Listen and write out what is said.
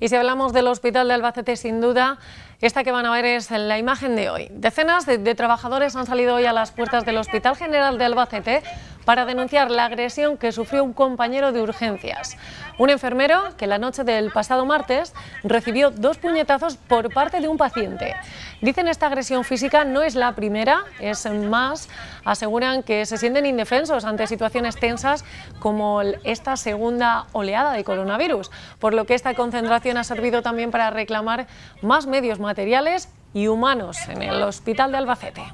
Y si hablamos del Hospital de Albacete, sin duda, esta que van a ver es la imagen de hoy. Decenas de, trabajadores han salido hoy a las puertas del Hospital General de Albacete para denunciar la agresión que sufrió un compañero de urgencias. Un enfermero que la noche del pasado martes recibió dos puñetazos por parte de un paciente. Dicen esta agresión física no es la primera, es más, aseguran que se sienten indefensos ante situaciones tensas como esta segunda oleada de coronavirus, por lo que esta concentración ha servido también para reclamar más medios materiales y humanos en el Hospital de Albacete.